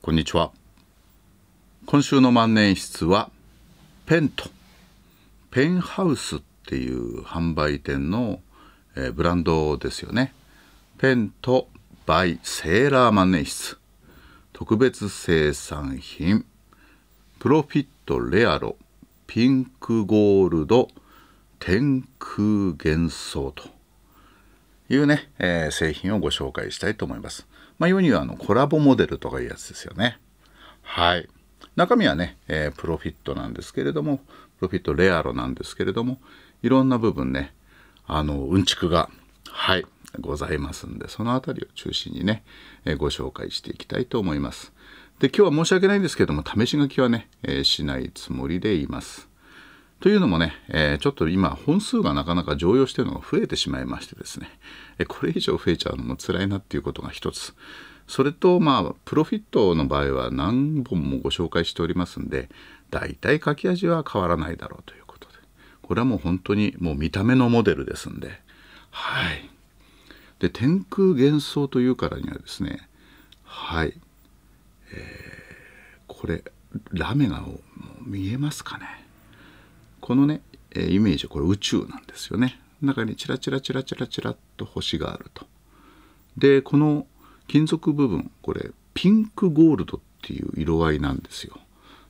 こんにちは。今週の万年筆は、ペント、ペンハウスっていう販売店の、えー、ブランドですよね。ペントバイ、セーラー万年筆。特別生産品。プロフィットレアロ。ピンクゴールド。天空幻想というね、えー、製品をご紹介したいと思います。まあ、世にはあのコラボモデルとかいうやつですよね。はい。中身はね、えー、プロフィットなんですけれども、プロフィットレアロなんですけれども、いろんな部分ね、あの、うんちくが、はい、ございますんで、そのあたりを中心にね、えー、ご紹介していきたいと思います。で、今日は申し訳ないんですけども、試し書きはね、えー、しないつもりでいます。というのもね、えー、ちょっと今本数がなかなか常用してるのが増えてしまいましてですね、えこれ以上増えちゃうのも辛いなっていうことが一つ。それとまあプロフィットの場合は何本もご紹介しておりますんで、大体書き味は変わらないだろうということで、これはもう本当にもう見た目のモデルですんで、はい。で、天空幻想というからにはですね、はい。えー、これ、ラメが見えますかね。このね、えー、イメージはこれ宇宙なんですよね中にチラチラチラチラチラっと星があるとでこの金属部分これピンクゴールドっていう色合いなんですよ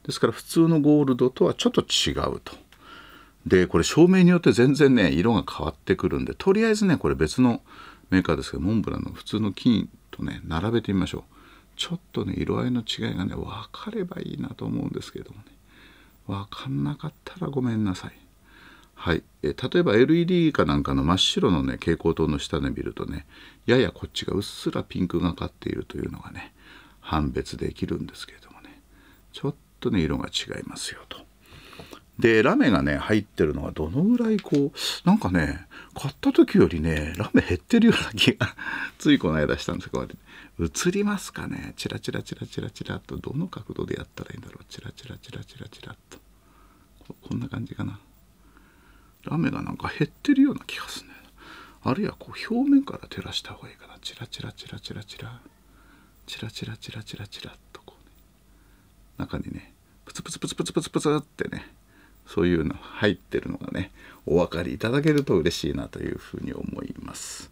ですから普通のゴールドとはちょっと違うとでこれ照明によって全然ね色が変わってくるんでとりあえずねこれ別のメーカーですけどモンブランの普通の金とね並べてみましょうちょっとね色合いの違いがね分かればいいなと思うんですけどもね分かんなかったらごめんなさい。はい、え例えば LED かなんかの真っ白のね蛍光灯の下で見るとねややこっちがうっすらピンクがかっているというのがね判別できるんですけれどもねちょっとね色が違いますよとでラメがね入ってるのがどのぐらいこうなんかね買った時よりねラメ減ってるような気が ついこの間したんですけど映りますかねチラチラチラチラチラっとどの角度でやったらいいんだろうチラチラチラチラチラっとこんな感じかなラメがなんか減ってるような気がするねあるいはこう表面から照らした方がいいかなチラチラチラチラチラチラチラチラチラチラっとこうね中にねプツプツプツプツプツプツってねそういうの入ってるのがねお分かりいただけると嬉しいなというふうに思います。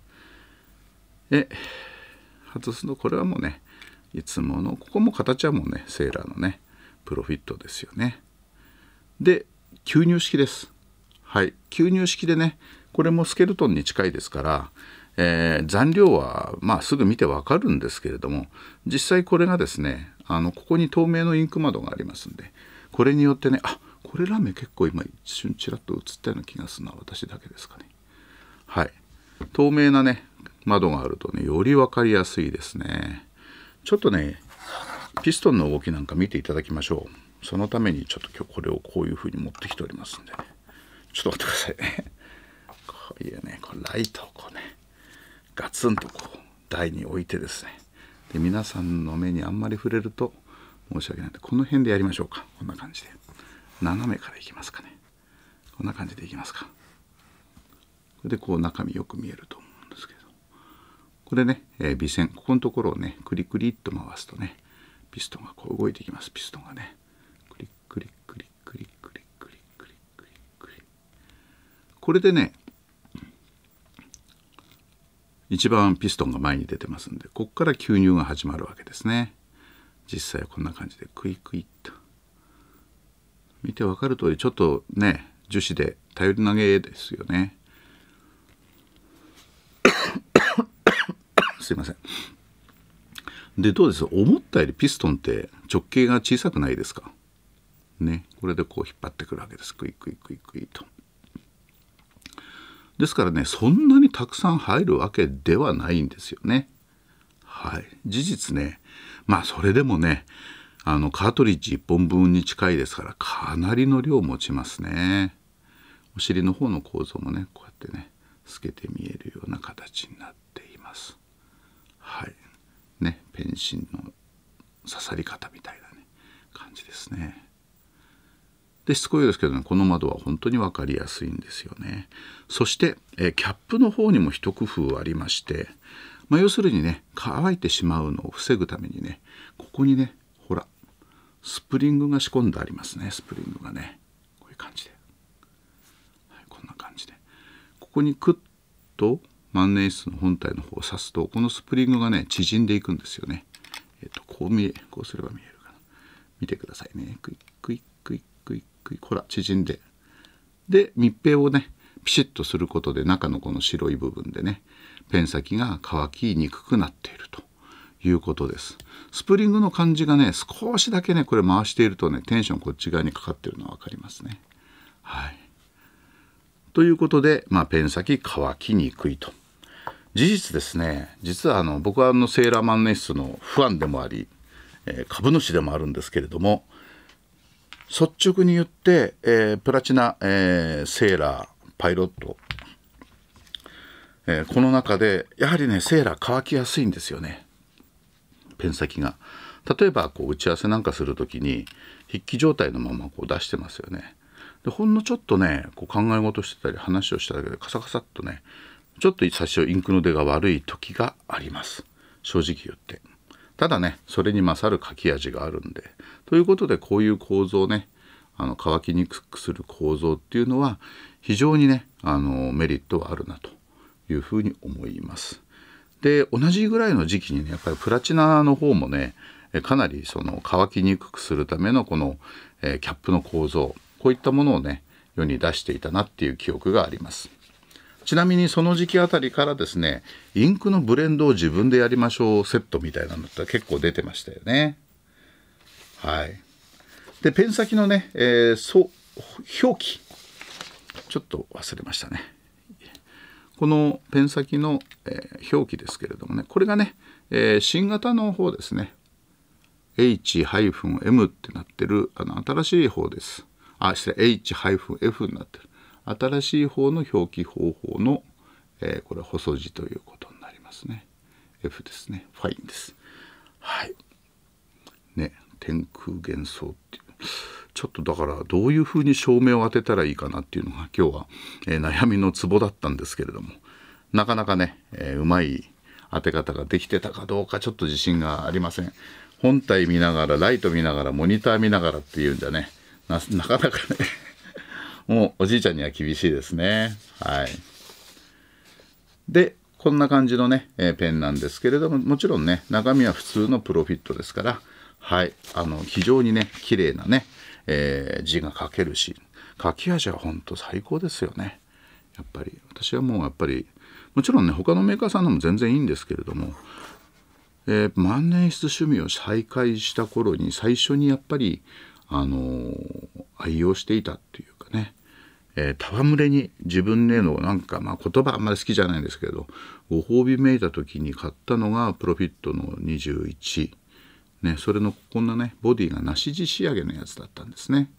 え、外すのこれはもうねいつものここも形はもうねセーラーのねプロフィットですよね。で吸入式です。はい吸入式でねこれもスケルトンに近いですから、えー、残量はまあすぐ見てわかるんですけれども実際これがですねあのここに透明のインク窓がありますんでこれによってねあこれラメ結構今一瞬ちらっと映ったような気がするのは私だけですかねはい透明なね窓があるとねより分かりやすいですねちょっとねピストンの動きなんか見ていただきましょうそのためにちょっと今日これをこういう風に持ってきておりますんで、ね、ちょっと待ってくださいね こういうねこうライトをこうねガツンとこう台に置いてですねで皆さんの目にあんまり触れると申し訳ないんでこの辺でやりましょうかこんな感じで。斜めからいきますかねこんな感じでいきますかこれでこう中身よく見えると思うんですけどこれね、えー、微線ここのところをねクリクリっと回すとねピストンがこう動いていきますピストンがねクリクリクリクリクリクリクリクリクリこれでね一番ピストンが前に出てますんでここから吸入が始まるわけですね実際はこんな感じでクイクイっと。見てわかる通りちょっとね樹脂で頼り投げですよね すいませんでどうです思ったよりピストンって直径が小さくないですかねこれでこう引っ張ってくるわけですクイクイクイクイとですからねそんなにたくさん入るわけではないんですよねはい事実ねまあそれでもねあのカートリッジ1本分に近いですからかなりの量持ちますねお尻の方の構造もねこうやってね透けて見えるような形になっていますはいねペンシンの刺さり方みたいなね感じですねでしつこいですけどねこの窓は本当に分かりやすいんですよねそしてえキャップの方にも一工夫ありまして、まあ、要するにね乾いてしまうのを防ぐためにねここにねスプリングが仕込んでありますねスプリングがねこういう感じで、はい、こんな感じでここにクッと万年筆の本体の方を刺すとこのスプリングがね縮んでいくんですよねえっ、ー、とこう見えこうすれば見えるかな見てくださいねクイックイックイックイックイほら縮んでで密閉をねピシッとすることで中のこの白い部分でねペン先が乾きにくくなっているということです。スプリングの感じがね、少しだけね、これ回しているとね、テンションこっち側にかかってるの分かりますね。はい。ということで、まあ、ペン先乾きにくいと。事実ですね、実はあの僕はあのセーラー万年筆のファンでもあり、えー、株主でもあるんですけれども、率直に言って、えー、プラチナ、えー、セーラー、パイロット、えー、この中でやはりねセーラー乾きやすいんですよねペン先が例えばこう打ち合わせなんかする時に筆記状態のままこう出してますよねでほんのちょっとねこう考え事してたり話をしただけでカサカサっとねちょっと最初インクの出が悪い時があります正直言ってただねそれに勝る書き味があるんでということでこういう構造ねあの乾きにくくする構造っていうのは非常にねあのメリットはあるなというふうに思います。で同じぐらいの時期にねやっぱりプラチナの方もねかなりその乾きにくくするためのこの、えキャップの構造こういったものをね世に出していたなっていう記憶がありますちなみにその時期あたりからですねインクのブレンドを自分でやりましょうセットみたいなのって結構出てましたよねはいでペン先のね、えー、表記ちょっと忘れましたねこのペン先の、えー、表記ですけれどもね、これがね、えー、新型の方ですね。H-M ってなってる、あの、新しい方です。あ、失礼、H-F になってる。新しい方の表記方法の、えー、これ細字ということになりますね。F ですね。ファインです。はい。ね、天空幻想っていう。ちょっとだからどういうふうに照明を当てたらいいかなっていうのが今日は、え悩みのツボだったんですけれどもなかなかね、えうまい当て方ができてたかどうかちょっと自信がありません本体見ながらライト見ながらモニター見ながらっていうんじゃね なかなかね もうおじいちゃんには厳しいですねはいでこんな感じのね、えペンなんですけれどももちろんね中身は普通のプロフィットですからはいあの非常にね綺麗なねえー、字が書けるし書き味は本当最高ですよねやっぱり私はもうやっぱりもちろんね他のメーカーさんのも全然いいんですけれども、えー、万年筆趣味を再開した頃に最初にやっぱり、あのー、愛用していたっていうかね、えー、戯れに自分へのなんか、まあ、言葉あんまり好きじゃないんですけどご褒美めいた時に買ったのがプロフィットの21。ね、それのこんなねボディがなし地仕上げのやつだったんですね。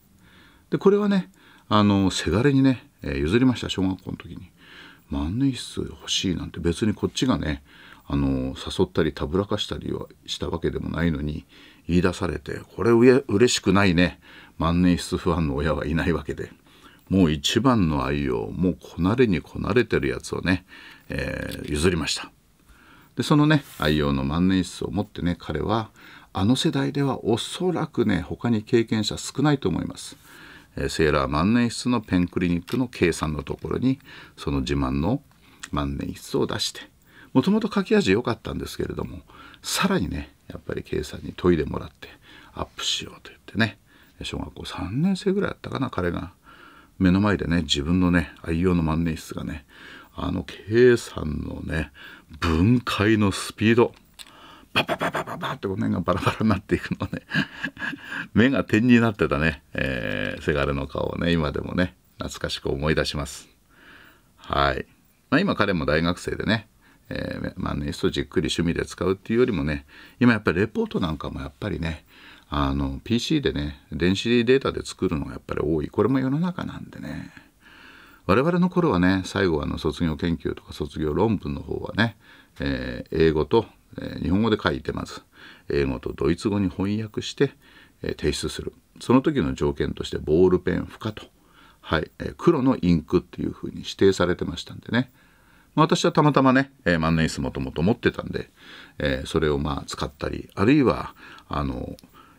でこれはねあのせがれにね、えー、譲りました小学校の時に。万年筆欲しいなんて別にこっちがねあの誘ったりたぶらかしたりはしたわけでもないのに言い出されてこれうれしくないね万年筆不安の親はいないわけでもう一番の愛をもうこなれにこなれてるやつをね、えー、譲りましたでそのね愛用の万年筆を持ってね彼はあの世代ではおそらくね他に経験者少ないと思います。セーラー万年筆のペンクリニックの K さんのところにその自慢の万年筆を出してもともと書き味良かったんですけれどもさらにねやっぱり K さんに研いでもらってアップしようと言ってね小学校3年生ぐらいだったかな彼が目の前でね自分のね愛用の万年筆がねあの K さんのね分解のスピードパパパパパパって面がバラバラになっていくのね目が点になってたね、えー、せがれの顔をね今でもね懐かしく思い出しますはい、まあ、今彼も大学生でねえー、万年筆をじっくり趣味で使うっていうよりもね今やっぱりレポートなんかもやっぱりねあの PC でね電子データで作るのがやっぱり多いこれも世の中なんでね我々の頃はね最後はあの卒業研究とか卒業論文の方はね、えー、英語とえ日本語で書いてまず英語とドイツ語に翻訳して、え提出するその時の条件としてボールペン不可と、はいえ黒のインクっていうふうに指定されてましたんでね、ま私はたまたまね、え万年筆もともと持ってたんで、えそれをまあ使ったりあるいはあの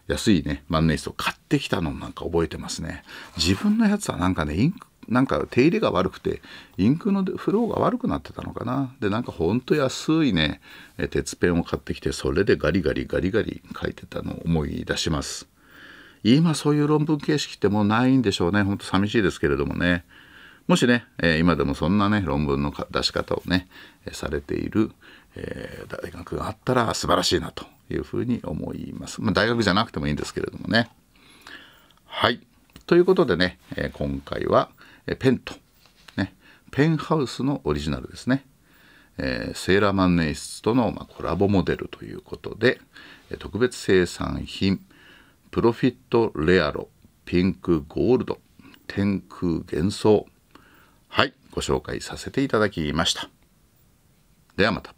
安いね万年筆を買ってきたのなんか覚えてますね自分のやつはなんかねインクなんか手入れが悪くてインクのフローが悪くなってたのかなでなんかほんと安いね鉄ペンを買ってきてそれでガリガリガリガリ書いてたのを思い出します今そういう論文形式ってもうないんでしょうねほんと寂しいですけれどもねもしね、え今でもそんなね論文の出し方をね、されている、えー、大学があったら素晴らしいなというふうに思います。まあ、大学じゃなくてもいいんですけれどもね。はい。ということでね、え今回は、えペンと、ね、ペンハウスのオリジナルですね。えー、セーラーマンネイスとの、まコラボモデルということで、え特別生産品、プロフィットレアロ、ピンクゴールド、天空幻想、はい、ご紹介させていただきました。ではまた。